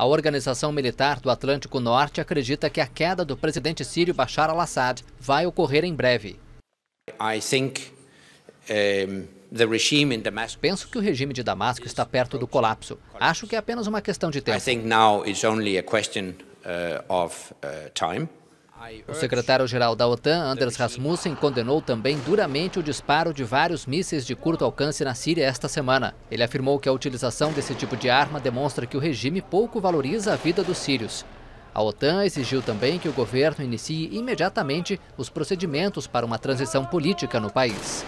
A Organização Militar do Atlântico Norte acredita que a queda do presidente sírio Bashar al-Assad vai ocorrer em breve. I think, um... Penso que o regime de Damasco está perto do colapso. Acho que é apenas uma questão de tempo. O secretário-geral da OTAN, Anders Rasmussen, condenou também duramente o disparo de vários mísseis de curto alcance na Síria esta semana. Ele afirmou que a utilização desse tipo de arma demonstra que o regime pouco valoriza a vida dos sírios. A OTAN exigiu também que o governo inicie imediatamente os procedimentos para uma transição política no país.